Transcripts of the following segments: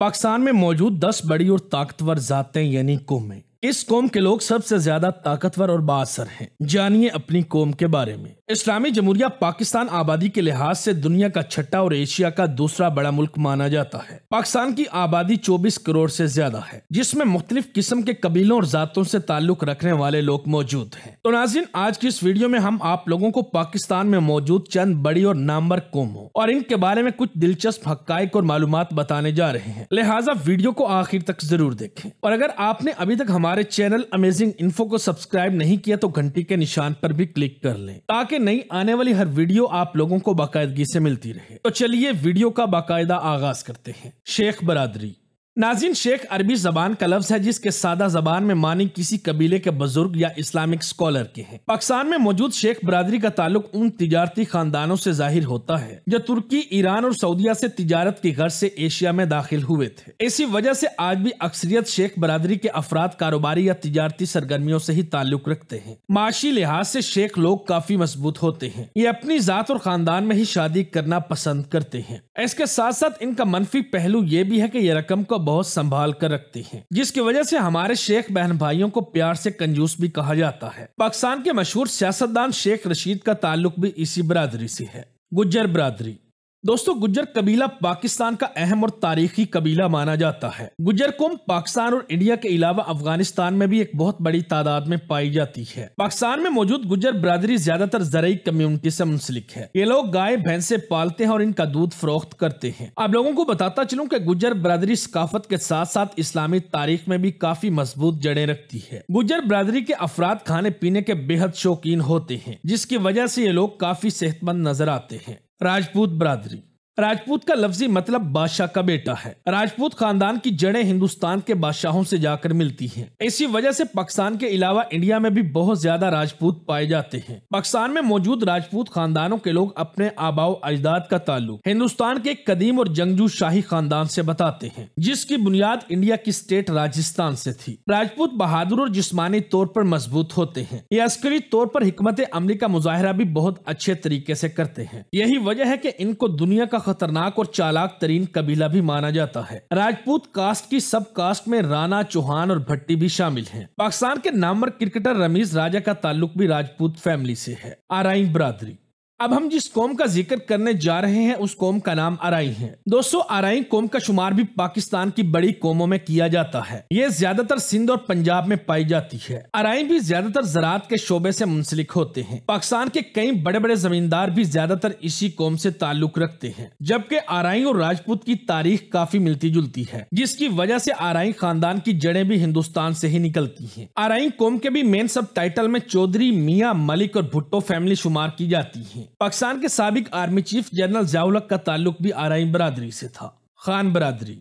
पाकिस्तान में मौजूद 10 बड़ी और ताकतवर ज़ातें यानी कौमें किस कौम के लोग सबसे ज्यादा ताकतवर और बासर हैं जानिए अपनी कौम के बारे में इस्लामी जमहूरिया पाकिस्तान आबादी के लिहाज से दुनिया का छठा और एशिया का दूसरा बड़ा मुल्क माना जाता है पाकिस्तान की आबादी 24 करोड़ से ज्यादा है जिसमें मुख्तलिफ किस्म के कबीलों और जातों से ताल्लुक रखने वाले लोग मौजूद है तो नाजिन आज की इस वीडियो में हम आप लोगों को पाकिस्तान में मौजूद चंद बड़ी और नामवर कौमों और इनके बारे में कुछ दिलचस्प हक और मालूम बताने जा रहे हैं लिहाजा वीडियो को आखिर तक जरूर देखें और अगर आपने अभी तक हमारे हमारे चैनल अमेजिंग इन्फो को सब्सक्राइब नहीं किया तो घंटी के निशान पर भी क्लिक कर लें ताकि नई आने वाली हर वीडियो आप लोगों को बाकायदगी से मिलती रहे तो चलिए वीडियो का बाकायदा आगाज करते हैं शेख बरादरी नाजिन शेख अरबी जबान का लफ्ज है जिसके सादा जबान में मानी किसी कबीले के बुजुर्ग या इस्लामिक स्कॉलर के हैं पाकिस्तान में मौजूद शेख बरदरी का ताल्लुक उन तजारती खानदानों से जाहिर होता है जो तुर्की ईरान और सऊदिया से तजारत की गर्ज से एशिया में दाखिल हुए थे इसी वजह से आज भी अक्सरियत शेख बरदरी के अफराद कारोबारी या तजारती सरगर्मियों से ही ताल्लुक रखते हैं माशी लिहाज से शेख लोग काफी मजबूत होते हैं ये अपनी जात और खानदान में ही शादी करना पसंद करते हैं इसके साथ साथ इनका मनफी पहलू ये भी है की ये रकम को बहुत संभाल कर रखती है जिसकी वजह से हमारे शेख बहन भाइयों को प्यार से कंजूस भी कहा जाता है पाकिस्तान के मशहूर सियासतदान शेख रशीद का ताल्लुक भी इसी बरादरी से है गुज्जर बरादरी दोस्तों गुजर कबीला पाकिस्तान का अहम और तारीखी कबीला माना जाता है गुज्जर कौम पाकिस्तान और इंडिया के अलावा अफगानिस्तान में भी एक बहुत बड़ी तादाद में पाई जाती है पाकिस्तान में मौजूद गुजर बरदरी ज्यादातर जरिए कम्युनिटी से मुंसलिक है ये लोग गाय भैंसे पालते हैं और इनका दूध फरोख्त करते हैं आप लोगों को बताता चलूँ की गुज्जर बरदरी सकाफत के साथ साथ इस्लामी तारीख में भी काफी मजबूत जड़े रखती है गुजर बरदरी के अफराद खाने पीने के बेहद शौकीन होते हैं जिसकी वजह से ये लोग काफी सेहतमंद नजर आते हैं राजपूत बरादरी राजपूत का लफ्जी मतलब बादशाह का बेटा है राजपूत खानदान की जड़ें हिंदुस्तान के बादशाहों से जाकर मिलती हैं। इसी वजह से पाकिस्तान के अलावा इंडिया में भी बहुत ज्यादा राजपूत पाए जाते हैं पाकिस्तान में मौजूद राजपूत खानदानों के लोग अपने आबाओ अजदाद का ताल्लुक हिंदुस्तान के कदीम और जंगजू शाही खानदान से बताते हैं जिसकी बुनियाद इंडिया की स्टेट राजस्थान से थी राजपूत बहादुर और जिसमानी तौर पर मजबूत होते हैं ये अस्करी तौर पर हिकमत अमली का मुजाहरा भी बहुत अच्छे तरीके से करते हैं यही वजह है की इनको दुनिया का खतरनाक और चालाक तरीन कबीला भी माना जाता है राजपूत कास्ट की सब कास्ट में राणा चौहान और भट्टी भी शामिल हैं। पाकिस्तान के नामवर क्रिकेटर रमीज राजा का ताल्लुक भी राजपूत फैमिली से है आरई बरादरी अब हम जिस कौम का जिक्र करने जा रहे हैं उस कौम का नाम अराई है दोस्तों आरई कौम का शुमार भी पाकिस्तान की बड़ी कौमों में किया जाता है ये ज्यादातर सिंध और पंजाब में पाई जाती है अराई भी ज्यादातर जरात के शोबे से मुंसलिक होते हैं पाकिस्तान के कई बड़े बड़े जमींदार भी ज्यादातर इसी कौम से ताल्लुक रखते हैं जबकि आरई और राजपूत की तारीख काफी मिलती जुलती है जिसकी वजह से आरई खानदान की जड़े भी हिंदुस्तान से ही निकलती है आरई कौम के भी मेन सब टाइटल में चौधरी मियाँ मलिक और भुट्टो फैमिली शुमार की जाती है पाकिस्तान के सबक आर्मी चीफ जनरल जयाउलक का ताल्लुक भी आरई बरदरी से था खान बरदरी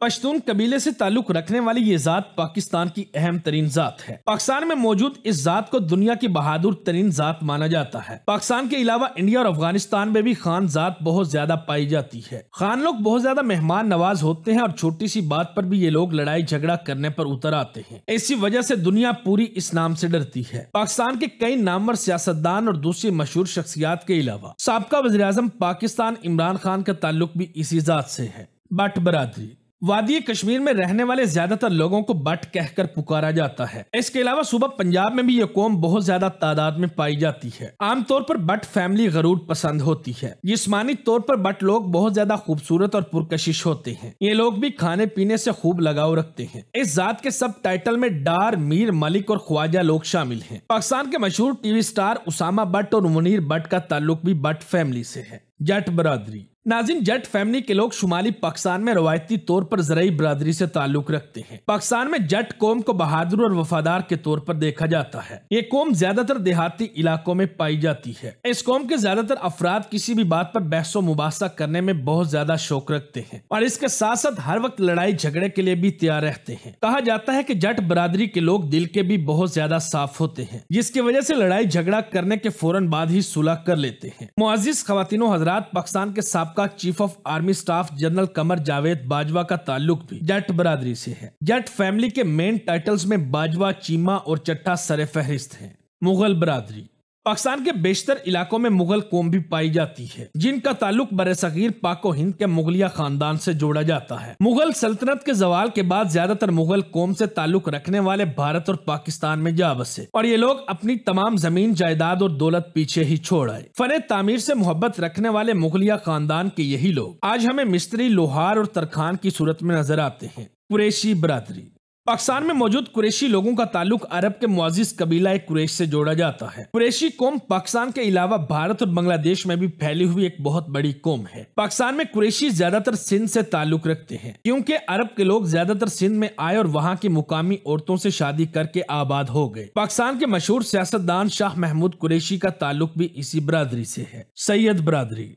पश्तून कबीले से ताल्लुक रखने वाली ये जात पाकिस्तान की अहम तरीन जात है पाकिस्तान में मौजूद इस जात को दुनिया की बहादुर तरीन जात माना जाता है पाकिस्तान के अलावा इंडिया और अफगानिस्तान में भी खान जात बहुत ज्यादा पाई जाती है खान लोग बहुत ज्यादा मेहमान नवाज होते हैं और छोटी सी बात पर भी ये लोग लड़ाई झगड़ा करने पर उतर आते हैं इसी वजह से दुनिया पूरी इस नाम से डरती है पाकिस्तान के कई नामवर सियासतदान और दूसरी मशहूर शख्सियात के अलावा सबका वजी पाकिस्तान इमरान खान का ताल्लुक भी इसी जात से है बट बरादरी वादी कश्मीर में रहने वाले ज्यादातर लोगों को बट कहकर पुकारा जाता है इसके अलावा सुबह पंजाब में भी ये कौम बहुत ज्यादा तादाद में पाई जाती है आमतौर पर बट फैमिली गरूर पसंद होती है जिसमानी तौर पर बट लोग बहुत ज्यादा खूबसूरत और पुरकशिश होते हैं ये लोग भी खाने पीने से खूब लगाव रखते हैं इस जात के सब टाइटल में डार मीर मलिक और ख्वाजा लोग शामिल है पाकिस्तान के मशहूर टीवी स्टार उसामा बट और मुनीर बट का ताल्लुक भी बट फैमिली से है जट बरादरी नाजिम जट फैमिली के लोग शुमाली पाकिस्तान में रवायती तौर पर जरिए बरादरी से ताल्लुक रखते हैं पाकिस्तान में जट कौम को बहादुर और वफादार के तौर पर देखा जाता है ये कौम ज्यादातर देहाती इलाकों में पाई जाती है इस कौम के ज्यादातर अफराद किसी भी बात पर बहस मुबासा करने में बहुत ज्यादा शौक रखते हैं और इसके साथ साथ हर वक्त लड़ाई झगड़े के लिए भी तैयार रहते हैं कहा जाता है की जट बरादरी के लोग दिल के भी बहुत ज्यादा साफ होते हैं जिसकी वजह ऐसी लड़ाई झगड़ा करने के फौरन बाद ही सुलह कर लेते हैं मुआजिज खातिनों रात पाकिस्तान के सबका chief of army staff general Qamar Javed Bajwa का ताल्लुक भी जट बरादरी से है जट फैमिली के मेन टाइटल्स में बाजवा चीमा और चट्टा सरे फहरिस्त है मुगल बरादरी पाकिस्तान के बेशतर इलाकों में मुगल कौम भी पाई जाती है जिनका ताल्लुक बर सगीर पाको हिंद के मुगलिया खानदान से जोड़ा जाता है मुगल सल्तनत के जवाल के बाद ज्यादातर मुगल कौम से ताल्लुक रखने वाले भारत और पाकिस्तान में जा बसे और ये लोग अपनी तमाम जमीन जायदाद और दौलत पीछे ही छोड़ आए फन तामीर ऐसी मोहब्बत रखने वाले मुगलिया खानदान के यही लोग आज हमें मिस्त्री लोहार और तरखान की सूरत में नजर आते हैं कुरेशी बरादरी पाकिस्तान में मौजूद कुरेशी लोगों का ताल्लुक अरब के मुआजिज कबीला एक कुरेश से जोड़ा जाता है कुरेशी कौम पाकिस्तान के अलावा भारत और बांग्लादेश में भी फैली हुई एक बहुत बड़ी कौम है पाकिस्तान में कुरेशी ज्यादातर सिंध से ताल्लुक रखते हैं क्योंकि अरब के लोग ज्यादातर सिंध में आए और वहाँ की मुकामी औरतों से शादी करके आबाद हो गए पाकिस्तान के मशहूर सियासतदान शाह महमूद कुरेशी का ताल्लुक भी इसी बरदरी से है सैयद बरदरी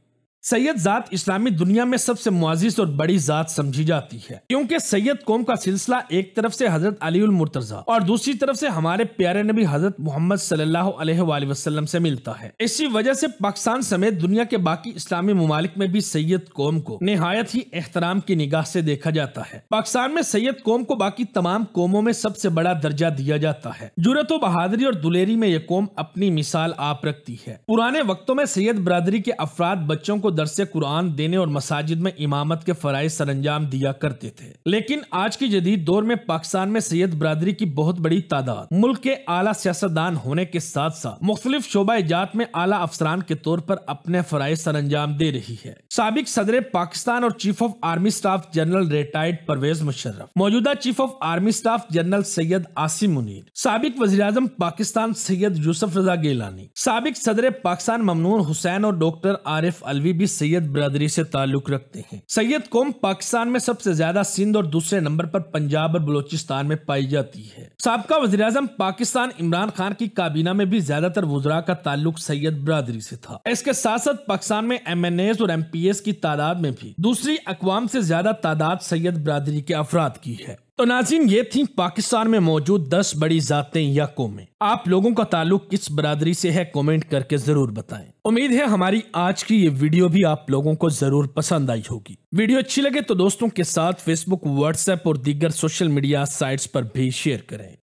सैयद जात इस्लामी दुनिया में सबसे मुआजिज और बड़ी जात समझी जाती है क्योंकि सैयद कौम का सिलसिला एक तरफ से हजरत अली मुर्तजा और दूसरी तरफ से हमारे प्यारे नबी हजरत मोहम्मद सल्लल्लाहु अलैहि वसल्लम से मिलता है इसी वजह से पाकिस्तान समेत दुनिया के बाकी इस्लामी ममालिक में भी सैयद कौम को नहायत ही एहतराम की निगाह से देखा जाता है पाकिस्तान में सैयद कौम को बाकी तमाम कौमों में सबसे बड़ा दर्जा दिया जाता है जुरत बहादरी और दुलेरी में ये कौम अपनी मिसाल आप रखती है पुराने वक्तों में सैयद बरदरी के अफराद बच्चों को दरस कुरान देने और मसाजिद में इमामत के फ़राइज सरंजाम दिया करते थे लेकिन आज की जदीद दौर में पाकिस्तान में सैयद बरदरी की बहुत बड़ी तादाद मुल्क के आला सियासतदान होने के साथ साथ मुख्तलिफ शोबा जात में आला अफसरान के तौर पर अपने सर सरंजाम दे रही है सबक सदर पाकिस्तान और chief of army staff general retired Pervez Musharraf मौजूदा chief of army staff general Syed Asim Munir सबक वजी अजम पाकिस्तान सैयद यूसुफ रजा गेलानी सबक सदर पाकिस्तान ममनून हुसैन और डॉक्टर आरिफ अलवी भी सैयद बरदरी से ताल्लुक रखते हैं सैयद कौम पाकिस्तान में सबसे ज्यादा सिंध और दूसरे नंबर पर पंजाब और बलोचिस्तान में पाई जाती है सबका वजी पाकिस्तान इमरान खान की काबीना में भी ज्यादातर वजरा का ताल्लुक सैयद बरदरी से था इसके साथ साथ पाकिस्तान में एम एन एस और एम पी एस की तादाद में भी दूसरी अकवाम से ज्यादा तादाद सैयद बरदरी के अफराद की है तो नाजिन ये थी पाकिस्तान में मौजूद दस बड़ी जातें या कौमें आप लोगों का ताल्लुक किस बरदरी से है कमेंट करके जरूर बताएं उम्मीद है हमारी आज की ये वीडियो भी आप लोगों को जरूर पसंद आई होगी वीडियो अच्छी लगे तो दोस्तों के साथ फेसबुक व्हाट्सएप और दीगर सोशल मीडिया साइट्स पर भी शेयर करें